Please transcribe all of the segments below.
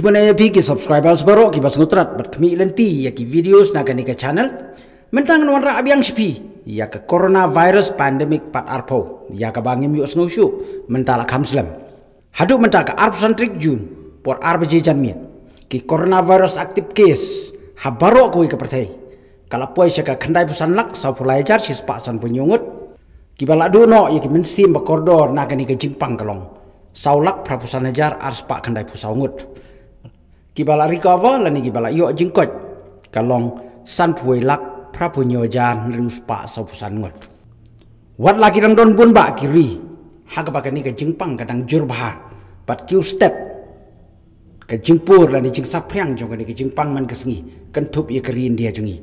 Cuba na yapi ki subscribers baru ki pas ngutrat berkemi lenti ya ki videos na kani ka channel mentang nuan ra abiang shpi ya ke coronavirus pandemic pat arpo ya ke bangim yu snow shu mentala kamslam hadu mentak ka arp santrik jun por arp je jan mien ki coronavirus aktif case habaro ko ke persai kala poi sya ka kandai pusan lak sa pulai jar si spa san punyungut ki bala du no ya ki mensim ba kordor na kani ka jingpang kalong saulak prapusan ajar arspa kandai pusangut kibala recover la ni kibala yo jingkot kalong san puwe lak pra punyo jan lus pa so pusan ngot wat laki rang don bun ba kiri haga ba ni ka jingpang ka dang jur bah pat kiu step ka jingpur la ni jing sapriang jong ni ka jingpang man kesngi kan thup ye kiri india jungi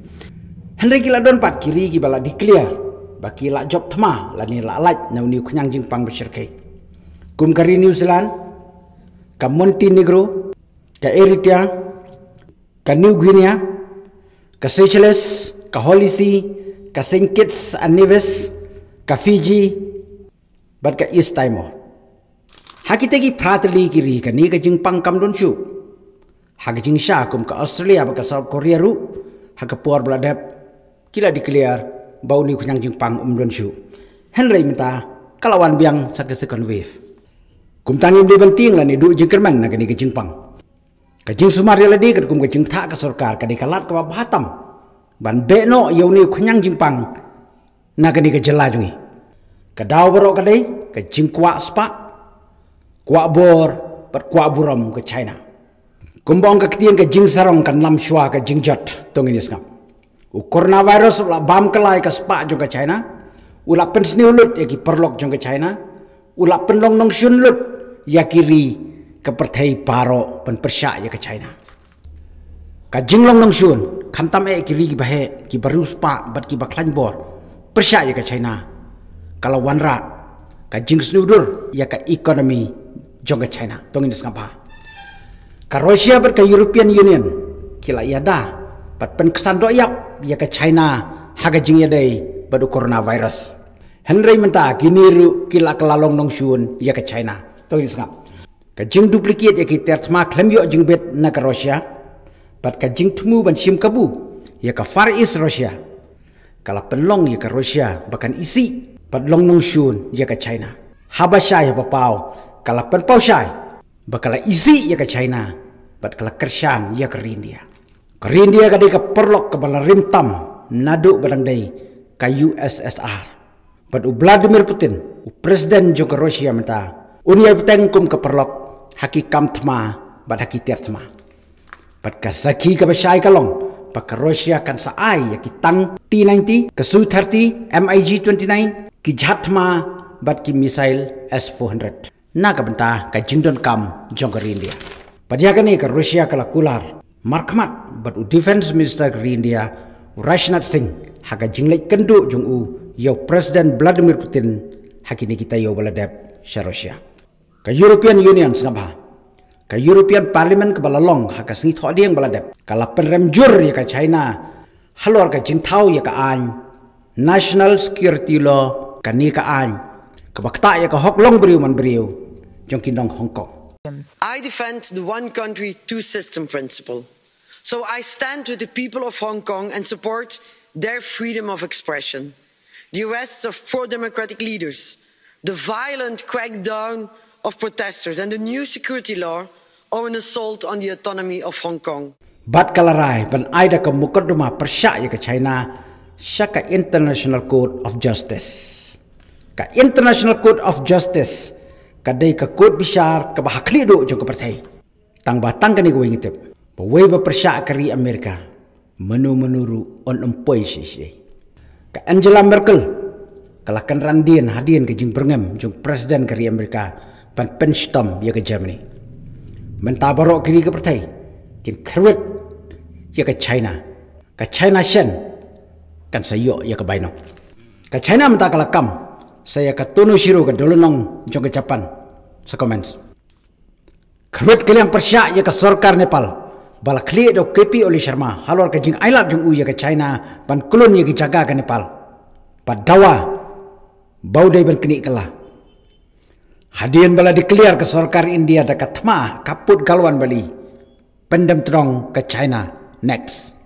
hendai kila don pat kiri kibala di clear ba kila job thma la ni la lai na ni kunyang jingpang besirkai kum kari new zealand ka monti negro ka Eritrea, ka New Guinea, ka Seychelles, ka Holy Sea, ka Saint Kitts and Nevis, ka Fiji, but ka East Timor. Hakita ki pratli ki ri ka ni ka jing pang kam don chu. Hak jing sha kum ka Australia ba ka South Korea ru. Hak puar bladap kila di clear bau ni kunyang jing pang um don chu. Henry minta kalawan biang sakit second wave. Kum tangim di banting la ni du jing kerman na ka ni ka jing pang. กจิ้งสุมาเรลดีกับกลุ่มกจิ้งทะกับสุรการกับดิคลาดกับบาตัมบันเบโนยูนิคุยังจิ้งปังนักนี้ก็จะลาจุงีกับดาวบรอกกันเลยกับจิ้งควาสปะควาบอร์ปัดควาบุรอมกับจีนกุมบองกับที่ยังกับจิ้งสรองกับลัมชัวกับจิ้งจอดตรงนี้สักอุคโควิดไวรัสละบามกลายกับสปะจงกับจีนอุลับเป็นสิ่งลุดยากิปรลกจงกับจีนอุลับเป็นลงนงชุนลุดยากิรี kepertai paro pen persia ya ke China. Ka jinglong nong shun, kam tam e ki ri bahe ki baru spa bat ki baklan bor. Persia ya ke China. Kalau wanra ka jing snudur ya ke ekonomi jong ke China. Tong ini sangpa. Ka Rusia bat ke European Union kila ya da bat pen kesan do yap ya ke China ha ke jing ya dei bat coronavirus. Henry menta kini ru kila kelalong nong shun ya ke China. Tong ini sangpa ka jing duplicate yaki tertma klem yo jing bet na ka Russia, pat ka jing tumu ban shim kabu yaka far east Russia, kala pelong yaka Russia bakan isi pat long nong shun yaka China. Haba shai haba ya pao, kala pen pao shai, bakala isi yaka China, pat kala kershan yaka India. Ka India ka di ka perlok ka bala rimtam nadu barang day ka USSR. Pat u Vladimir Putin, u Presiden Jokowi Rusia minta, Unia Tengkum ke Perlok, haki kam tma bat haki tiar tma bat ka saki ka bashai ka long bat ka roshia kan sa ai ya ki tang T90 ka su 30 MIG 29 ki jhat tma bat ki missile S400 na ka benta ka jindon kam jongkar India bat ya ka ni ka roshia ka la kular markmat bat u defense minister ka India Rashnat Singh haka jinglek kenduk jung u yo president Vladimir Putin hakini kita yo baladep Sharoshia. Russia ka European Union sa ba ka European Parliament ka bala long ha ka sing tho dieng bala dep ka la perem jur ya ka China halor ka jing thau ya ka an national security law ka ni ka an ka bakta ya ka hok long briu man briu jong kin dong Hong Kong I defend the one country two system principle so I stand with the people of Hong Kong and support their freedom of expression the arrests of pro democratic leaders the violent crackdown of protesters and the new security law or an assault on the autonomy of Hong Kong. Bat kalarai ban aida ka mukadduma persya ya ka China sya ka International Court of Justice. Ka International Court of Justice ka dei ka court bisar ka bahakli do jong ka pertai. Tang ba tang kani going tip. Ba we ba persya ka ri Amerika menu menuru on empoi si si. Ka Angela Merkel kalakan randian hadian ke jing bergam jong presiden ka ri Amerika. Amerika ban penstam ye ke Germany. Men kiri ke pertai, kin kerut ye ke China. Ke China sen, kan sayo ye ke Baino. Ke China menta kalakam, saya ke tunu siru ke dolunong jom ke Japan. Sekomens. Kerut ke liang persia ye ke sorkar Nepal. Bala kliye do kepi oli Sharma, halor ke jing ailap jong u ye ke China, Pan kulun ye ke jaga ke Nepal. Padawa dawa, bau dai ban kelah. Hadian bala dikeliar ke sorkar India dekat tema kaput galuan Bali. Pendem terong ke China. Next.